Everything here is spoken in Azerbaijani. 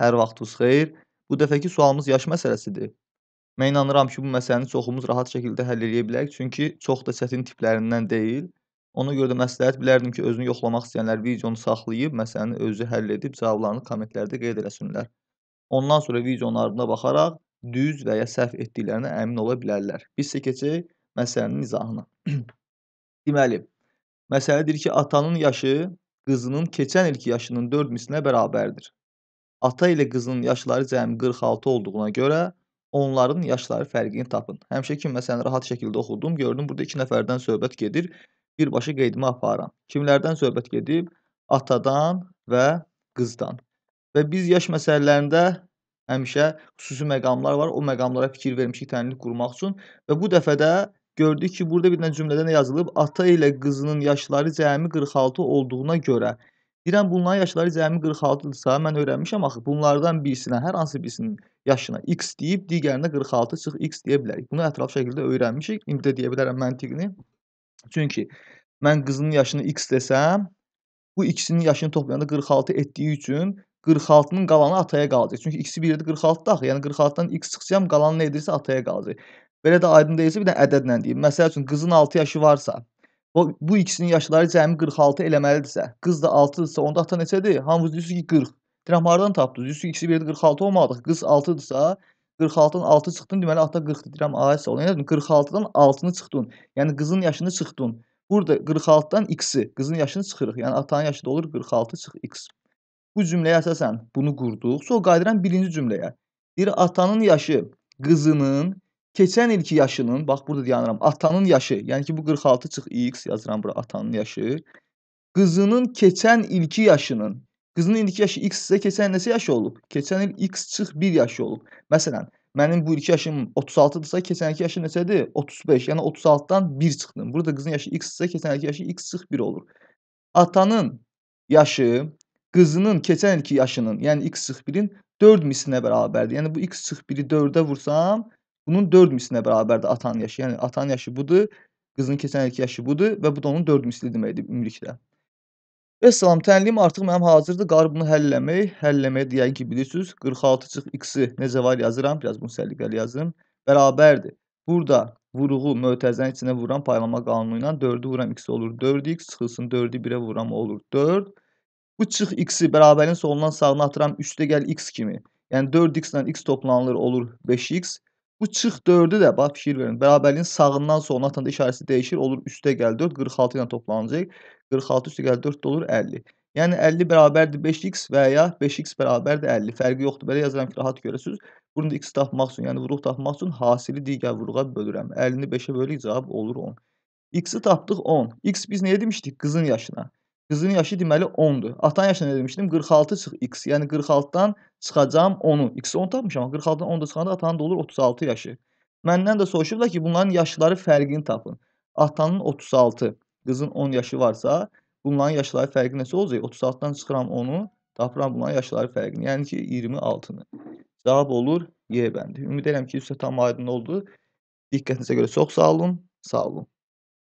Hər vaxtınız xeyir. Bu dəfəki sualımız yaş məsələsidir. Mən inanıram ki, bu məsələni çoxumuz rahat şəkildə həll edə bilərik, çünki çox da çətin tiplərindən deyil. Ona görə də məsləhət bilərdim ki, özünü yoxlamaq istəyənlər videonu saxlayıb, məsələni özü həll edib cavablarını kommentlərdə qeyd eləsinlər. Ondan sonra videonun ardına baxaraq düz və ya səhv etdiklərinə əmin ola bilərlər. Biz isə keçək məsələnin izahına. Deməli, məsələdir ki, atanın yaşı qızının keçən ilki yaşının 4 mislinə bərabərdir. Ata ilə qızın yaşları cəmi 46 olduğuna görə onların yaşları fərqini tapın. Həmişə ki, məsələn, rahat şəkildə oxudum, gördüm burada iki nəfərdən söhbət gedir. Birbaşa qeydimi aparam. Kimlərdən söhbət gedib? Atadan və qızdan. Və biz yaş məsələlərində həmişə xüsusi məqamlar var. O məqamlara fikir vermişik tənlik qurmaq üçün və bu dəfə də gördük ki, burada bir dənə cümlədə nə yazılıb? Ata ilə qızının yaşları cəmi 46 olduğuna görə Deyirəm bunların yaşları cəmi 46-dırsa, mən öyrənmişəm axı. Bunlardan birisinə, hər hansı birisinin yaşına x deyib, digərinə 46 çıx x deyə bilərik. Bunu ətraf şəkildə öyrənmişik. İndi də deyə bilərəm məntiqini. Çünki mən qızının yaşını x desəm, bu ikisinin yaşını toplayanda 46 etdiyi üçün 46-nın qalanı ataya qalacaq. Çünki ikisi bir yerdə 46-da axı. Yəni 46-dan x çıxsam qalanı nə edirsə ataya qalacaq. Belə də aydın deyilsə bir də ədədlə deyim. Məsəl üçün qızın 6 yaşı varsa, O, bu ikisinin yaşları cəmi 46 eləməlidirsə, qız da 6-dırsa, onda ata neçədir? Hamımız deyirsiniz ki, 40. Deyirəm, haradan tapdınız? Deyirsiniz, ikisi verdi 46 olmalıdır. Qız 6-dırsa, 46-dan 6 çıxdın, deməli ata 40-dır. Deyirəm, ayəsə, yəni, ona edin, 46-dan 6-nı çıxdın. Yəni, qızın yaşını çıxdın. Burada 46-dan x-i, qızın yaşını çıxırıq. Yəni, atanın yaşı da olur 46 çıx x. Bu cümləyə əsasən bunu qurduq. Sonra qayıdıram birinci cümləyə. Deyir, atanın yaşı qızının keçən ilki yaşının, bax burada dayanıram, atanın yaşı, yəni ki bu 46 çıx x yazıram bura atanın yaşı, qızının keçən ilki yaşının, qızının ilki yaşı x isə keçən il neçə yaşı olub? Keçən il x çıx 1 yaşı olub. Məsələn, mənim bu ilki yaşım 36-dırsa, keçən ilki yaşı neçədir? 35. Yəni 36-dan 1 çıxdım. Burada qızın yaşı x isə keçən ilki yaşı x çıx 1 olur. Atanın yaşı qızının keçən ilki yaşının, yəni x çıx 1-in 4 mislinə bərabərdir. Yəni bu x çıx 1-i 4-ə vursam, Bunun 4 mislinə bərabərdir atanın yaşı. Yəni atanın yaşı budur, qızın keçən ilki yaşı budur və bu da onun 4 misli deməkdir ümumilikdə. Vəssalam, tənliyim artıq mənim hazırdır. Qarı bunu həll eləmək, həll eləmək deyən ki, bilirsiniz, 46 çıx x-i necə var yazıram, biraz bunu səliqəli yazırım. Bərabərdir. Burada vuruğu mötəzənin içinə vuran paylama qanunu ilə 4-ü vuram x olur 4x, çıxılsın 4-ü 1-ə vuram olur 4. Bu çıx x-i bərabərin solundan sağına atıram 3-də gəl x kimi. Yəni 4x ilə x toplanılır olur 5x. Bu çıx 4-ü də bax fikir verin. Bərabərin sağından soluna atanda işarəsi dəyişir. Olur üstə gəl 4 46 ilə toplanacaq. 46 üstə gəl 4 olur 50. Yəni 50 bərabərdir 5x və ya 5x bərabərdir 50. Fərqi yoxdur. Belə yazıram ki, rahat görəsiniz. Bunu da x tapmaq üçün, yəni vuruq tapmaq üçün hasili digər vuruğa bölürəm. 50-ni 5-ə bölük cavab olur 10. x-i tapdıq 10. x biz nə demişdik? Qızın yaşına. Qızın yaşı deməli 10-dur. Atanın yaşı nə demişdim? 46 çıx x. Yəni 46-dan çıxacam 10-u. X-i 10 tapmışam. 46-dan 10 da çıxanda atanın da olur 36 yaşı. Məndən də soruşublar ki, bunların yaşları fərqini tapın. Atanın 36, qızın 10 yaşı varsa, bunların yaşları fərqi nəsə olacaq? 36-dan çıxıram 10-u, tapıram bunların yaşları fərqini. Yəni ki, 26-nı. Cavab olur Y bəndi. Ümid edirəm ki, üstə tam aydın oldu. Diqqətinizə görə çox sağ olun. Sağ olun.